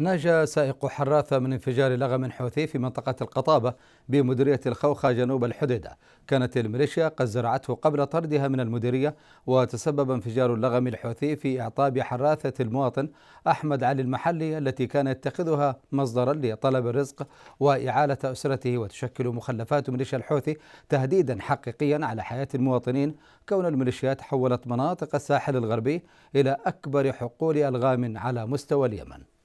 نجا سائق حراثة من انفجار لغم حوثي في منطقة القطابة بمديرية الخوخة جنوب الحديدة كانت الميليشيا قد زرعته قبل طردها من المديرية وتسبب انفجار اللغم الحوثي في إعطاب حراثة المواطن أحمد علي المحلي التي كان يتخذها مصدرا لطلب الرزق وإعالة أسرته وتشكل مخلفات ميليشيا الحوثي تهديدا حقيقيا على حياة المواطنين كون الميليشيات حولت مناطق الساحل الغربي إلى أكبر حقول ألغام على مستوى اليمن